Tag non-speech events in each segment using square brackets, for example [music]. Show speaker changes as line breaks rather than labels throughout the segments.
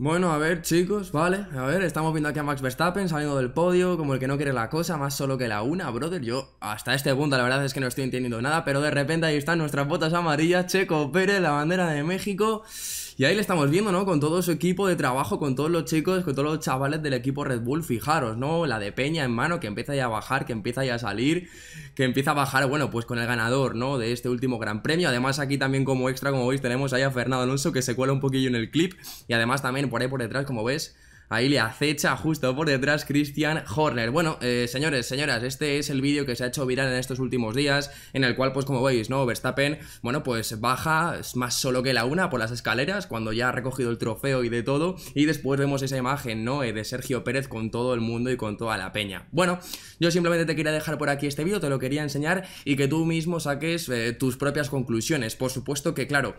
Bueno, a ver, chicos, vale, a ver, estamos viendo aquí a Max Verstappen saliendo del podio, como el que no quiere la cosa, más solo que la una, brother, yo hasta este punto la verdad es que no estoy entendiendo nada, pero de repente ahí están nuestras botas amarillas, Checo Pérez, la bandera de México... Y ahí le estamos viendo, ¿no? Con todo su equipo de trabajo, con todos los chicos, con todos los chavales del equipo Red Bull, fijaros, ¿no? La de Peña en mano, que empieza ya a bajar, que empieza ya a salir, que empieza a bajar, bueno, pues con el ganador, ¿no? De este último gran premio. Además, aquí también como extra, como veis, tenemos ahí a Fernando Alonso que se cuela un poquillo en el clip. Y además también por ahí por detrás, como ves, Ahí le acecha justo por detrás Christian Horner. Bueno, eh, señores, señoras, este es el vídeo que se ha hecho viral en estos últimos días, en el cual, pues como veis, ¿no? Verstappen, bueno, pues baja, más solo que la una por las escaleras, cuando ya ha recogido el trofeo y de todo, y después vemos esa imagen, ¿no? Eh, de Sergio Pérez con todo el mundo y con toda la peña. Bueno, yo simplemente te quería dejar por aquí este vídeo, te lo quería enseñar y que tú mismo saques eh, tus propias conclusiones. Por supuesto que, claro,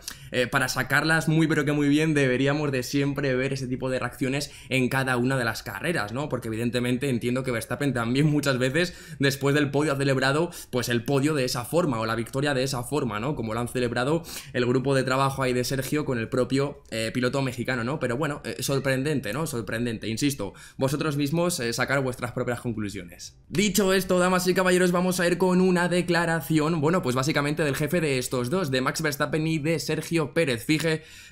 para sacarlas muy pero que muy bien deberíamos de siempre ver ese tipo de reacciones en en cada una de las carreras, ¿no? Porque evidentemente entiendo que Verstappen también muchas veces después del podio ha celebrado pues el podio de esa forma o la victoria de esa forma, ¿no? Como lo han celebrado el grupo de trabajo ahí de Sergio con el propio eh, piloto mexicano, ¿no? Pero bueno, eh, sorprendente, ¿no? Sorprendente, insisto, vosotros mismos eh, sacar vuestras propias conclusiones. Dicho esto, damas y caballeros, vamos a ir con una declaración, bueno, pues básicamente del jefe de estos dos, de Max Verstappen y de Sergio Pérez.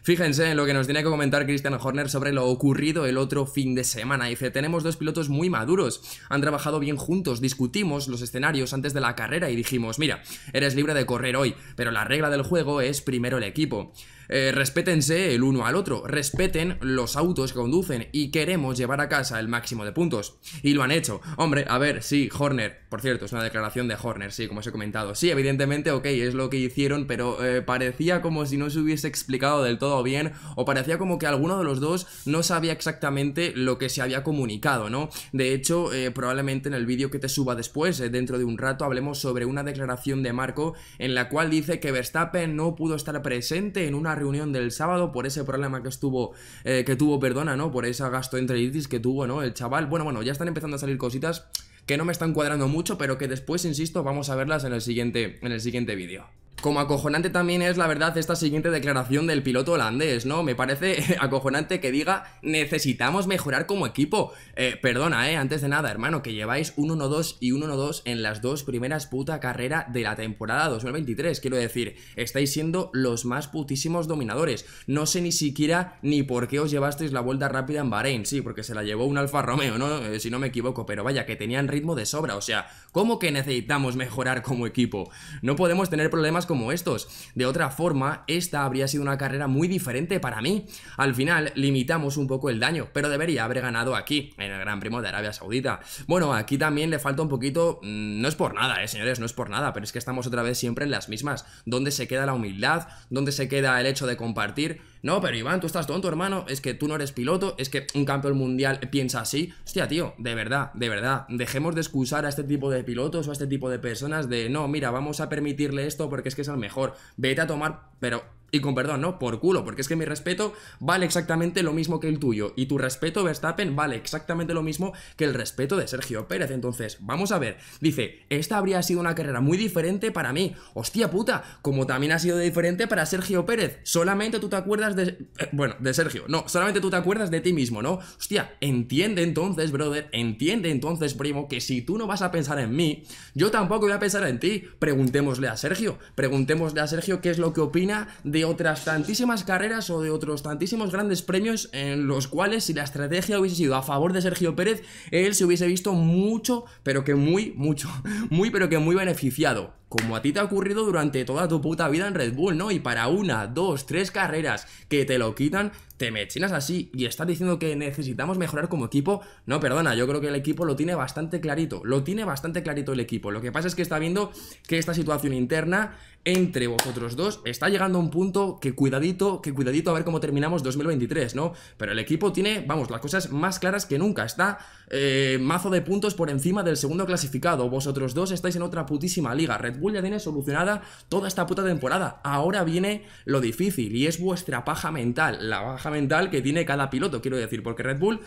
fíjense en lo que nos tiene que comentar Christian Horner sobre lo ocurrido el otro fin de semana. Dice, tenemos dos pilotos muy maduros, han trabajado bien juntos, discutimos los escenarios antes de la carrera y dijimos, mira, eres libre de correr hoy, pero la regla del juego es primero el equipo respetense eh, respétense el uno al otro, respeten los autos que conducen y queremos llevar a casa el máximo de puntos. Y lo han hecho. Hombre, a ver, sí, Horner, por cierto, es una declaración de Horner, sí, como os he comentado. Sí, evidentemente, ok, es lo que hicieron, pero eh, parecía como si no se hubiese explicado del todo bien o parecía como que alguno de los dos no sabía exactamente lo que se había comunicado, ¿no? De hecho, eh, probablemente en el vídeo que te suba después, dentro de un rato, hablemos sobre una declaración de Marco en la cual dice que Verstappen no pudo estar presente en una reunión del sábado por ese problema que estuvo, eh, que tuvo, perdona, ¿no? Por esa idis que tuvo, ¿no? El chaval. Bueno, bueno, ya están empezando a salir cositas que no me están cuadrando mucho, pero que después, insisto, vamos a verlas en el siguiente, en el siguiente vídeo. Como acojonante también es, la verdad, esta siguiente declaración del piloto holandés, ¿no? Me parece [laughs] acojonante que diga, necesitamos mejorar como equipo. Eh, perdona, ¿eh? Antes de nada, hermano, que lleváis 1 1-2 y 1 1-2 en las dos primeras puta carrera de la temporada 2023. Quiero decir, estáis siendo los más putísimos dominadores. No sé ni siquiera ni por qué os llevasteis la vuelta rápida en Bahrein. Sí, porque se la llevó un Alfa Romeo, ¿no? Eh, si no me equivoco, pero vaya, que tenían ritmo de sobra. O sea, ¿cómo que necesitamos mejorar como equipo? No podemos tener problemas como estos. De otra forma, esta habría sido una carrera muy diferente para mí. Al final, limitamos un poco el daño, pero debería haber ganado aquí, en el Gran Primo de Arabia Saudita. Bueno, aquí también le falta un poquito... Mm, no es por nada, eh, señores, no es por nada, pero es que estamos otra vez siempre en las mismas. ¿Dónde se queda la humildad? ¿Dónde se queda el hecho de compartir? No, pero Iván, tú estás tonto, hermano. Es que tú no eres piloto. Es que un campeón mundial piensa así. Hostia, tío, de verdad, de verdad. Dejemos de excusar a este tipo de pilotos o a este tipo de personas de no, mira, vamos a permitirle esto porque es que es el mejor. Vete a tomar, pero y con perdón, ¿no? Por culo, porque es que mi respeto vale exactamente lo mismo que el tuyo. Y tu respeto, Verstappen, vale exactamente lo mismo que el respeto de Sergio Pérez. Entonces, vamos a ver. Dice, esta habría sido una carrera muy diferente para mí. Hostia puta, como también ha sido diferente para Sergio Pérez. Solamente tú te acuerdas de... Eh, bueno, de Sergio. No, solamente tú te acuerdas de ti mismo, ¿no? Hostia, entiende entonces, brother. Entiende entonces, primo, que si tú no vas a pensar en mí, yo tampoco voy a pensar en ti. Preguntémosle a Sergio. Preguntémosle a Sergio qué es lo que opina de de otras tantísimas carreras o de otros tantísimos grandes premios en los cuales si la estrategia hubiese sido a favor de Sergio Pérez, él se hubiese visto mucho, pero que muy, mucho, [laughs] muy, pero que muy beneficiado como a ti te ha ocurrido durante toda tu puta vida en Red Bull, ¿no? Y para una, dos, tres carreras que te lo quitan, te mechinas así y estás diciendo que necesitamos mejorar como equipo. No, perdona, yo creo que el equipo lo tiene bastante clarito. Lo tiene bastante clarito el equipo. Lo que pasa es que está viendo que esta situación interna entre vosotros dos está llegando a un punto que cuidadito, que cuidadito a ver cómo terminamos 2023, ¿no? Pero el equipo tiene, vamos, las cosas más claras que nunca. Está eh, mazo de puntos por encima del segundo clasificado. Vosotros dos estáis en otra putísima liga. Red Red Bull ya tiene solucionada toda esta puta temporada. Ahora viene lo difícil y es vuestra paja mental, la paja mental que tiene cada piloto, quiero decir, porque Red Bull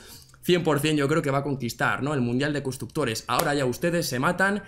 100% yo creo que va a conquistar, ¿no? El Mundial de Constructores. Ahora ya ustedes se matan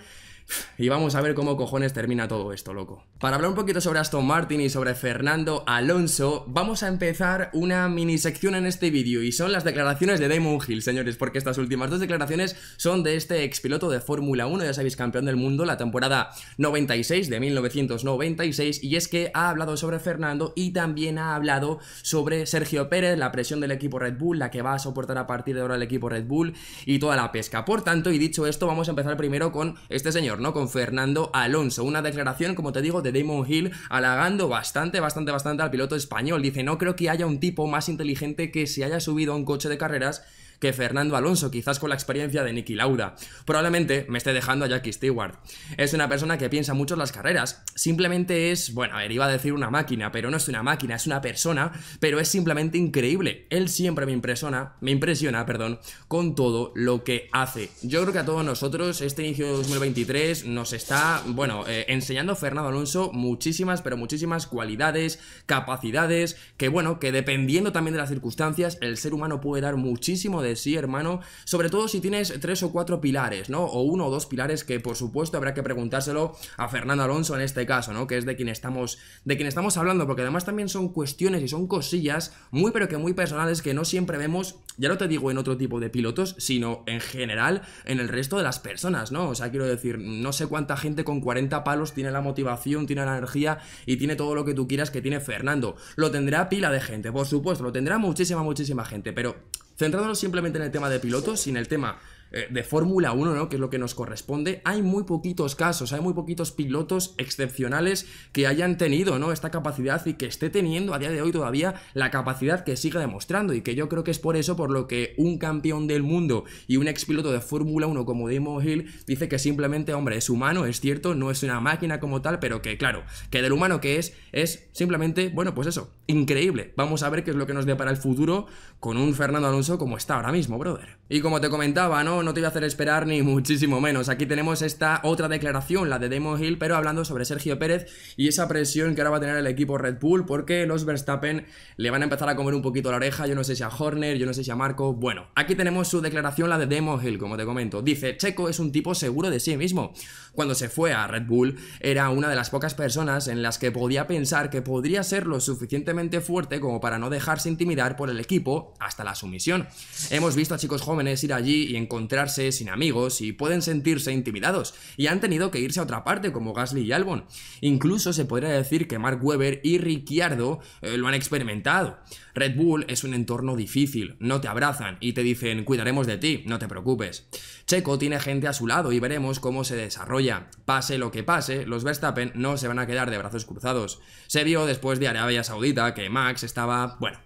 y vamos a ver cómo cojones termina todo esto, loco. Para hablar un poquito sobre Aston Martin y sobre Fernando Alonso, vamos a empezar una mini sección en este vídeo y son las declaraciones de Damon Hill, señores, porque estas últimas dos declaraciones son de este expiloto de Fórmula 1, ya sabéis, campeón del mundo, la temporada 96 de 1996, y es que ha hablado sobre Fernando y también ha hablado sobre Sergio Pérez, la presión del equipo Red Bull, la que va a soportar a partir de ahora el equipo Red Bull y toda la pesca. Por tanto, y dicho esto, vamos a empezar primero con este señor. Con Fernando Alonso. Una declaración, como te digo, de Damon Hill halagando bastante, bastante, bastante al piloto español. Dice, no creo que haya un tipo más inteligente que se haya subido a un coche de carreras que Fernando Alonso, quizás con la experiencia de Nicky Lauda. Probablemente me esté dejando a Jackie Stewart. Es una persona que piensa mucho en las carreras. Simplemente es, bueno, a ver, iba a decir una máquina, pero no es una máquina, es una persona, pero es simplemente increíble. Él siempre me impresiona, me impresiona, perdón, con todo lo que hace. Yo creo que a todos nosotros este inicio de 2023 nos está, bueno, eh, enseñando Fernando Alonso muchísimas, pero muchísimas cualidades, capacidades, que bueno, que dependiendo también de las circunstancias, el ser humano puede dar muchísimo de pues sí, hermano, sobre todo si tienes tres o cuatro pilares, ¿no? O uno o dos pilares que por supuesto habrá que preguntárselo a Fernando Alonso en este caso, ¿no? Que es de quien estamos de quien estamos hablando, porque además también son cuestiones y son cosillas muy pero que muy personales que no siempre vemos, ya no te digo en otro tipo de pilotos, sino en general en el resto de las personas, ¿no? O sea, quiero decir, no sé cuánta gente con 40 palos tiene la motivación, tiene la energía y tiene todo lo que tú quieras que tiene Fernando. Lo tendrá pila de gente, por supuesto, lo tendrá muchísima muchísima gente, pero centrándonos simplemente en el tema de pilotos y en el tema eh, de Fórmula 1, ¿no? Que es lo que nos corresponde. Hay muy poquitos casos, hay muy poquitos pilotos excepcionales que hayan tenido, ¿no? Esta capacidad y que esté teniendo a día de hoy todavía la capacidad que siga demostrando y que yo creo que es por eso por lo que un campeón del mundo y un expiloto de Fórmula 1 como Damon Hill dice que simplemente, hombre, es humano, es cierto, no es una máquina como tal, pero que claro, que del humano que es, es simplemente, bueno, pues eso, increíble. Vamos a ver qué es lo que nos depara el futuro con un Fernando Alonso como está ahora mismo, brother. Y como te comentaba, ¿no? no te iba a hacer esperar ni muchísimo menos. Aquí tenemos esta otra declaración, la de Demo Hill, pero hablando sobre Sergio Pérez y esa presión que ahora va a tener el equipo Red Bull, porque los Verstappen le van a empezar a comer un poquito la oreja, yo no sé si a Horner, yo no sé si a Marco. Bueno, aquí tenemos su declaración, la de Demo Hill, como te comento. Dice, Checo es un tipo seguro de sí mismo. Cuando se fue a Red Bull, era una de las pocas personas en las que podía pensar que podría ser lo suficientemente fuerte como para no dejarse intimidar por el equipo hasta la sumisión. Hemos visto a chicos jóvenes ir allí y encontrar encontrarse sin amigos y pueden sentirse intimidados, y han tenido que irse a otra parte, como Gasly y Albon. Incluso se podría decir que Mark Webber y Ricciardo eh, lo han experimentado. Red Bull es un entorno difícil, no te abrazan y te dicen cuidaremos de ti, no te preocupes. Checo tiene gente a su lado y veremos cómo se desarrolla. Pase lo que pase, los Verstappen no se van a quedar de brazos cruzados. Se vio después de Arabia Saudita que Max estaba, bueno,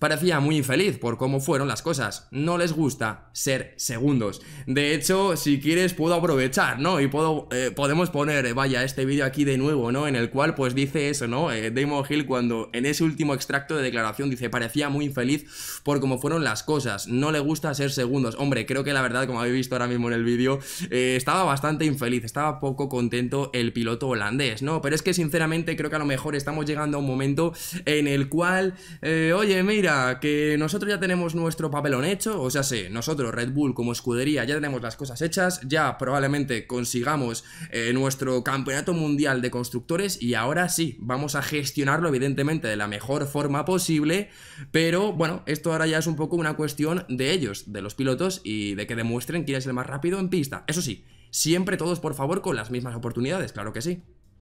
parecía muy infeliz por cómo fueron las cosas. No les gusta ser segundo de hecho, si quieres puedo aprovechar, ¿no? Y puedo, eh, podemos poner, eh, vaya, este vídeo aquí de nuevo, ¿no? En el cual pues dice eso, ¿no? Eh, Damon Hill cuando en ese último extracto de declaración dice, parecía muy infeliz por cómo fueron las cosas, no le gusta ser segundos. Hombre, creo que la verdad, como habéis visto ahora mismo en el vídeo, estaba bastante infeliz, estaba poco contento el piloto holandés, ¿no? Pero es que sinceramente creo que a lo mejor estamos llegando a un momento en el cual, oye, mira, que nosotros ya tenemos nuestro papelón hecho, o sea, sí, nosotros, Red Bull como escudo ya tenemos las cosas hechas, ya probablemente consigamos eh, nuestro campeonato mundial de constructores y ahora sí, vamos a gestionarlo evidentemente de la mejor forma posible, pero bueno, esto ahora ya es un poco una cuestión de ellos, de los pilotos y de que demuestren quién es el más rápido en pista. Eso sí, siempre todos por favor con las mismas oportunidades, claro que sí.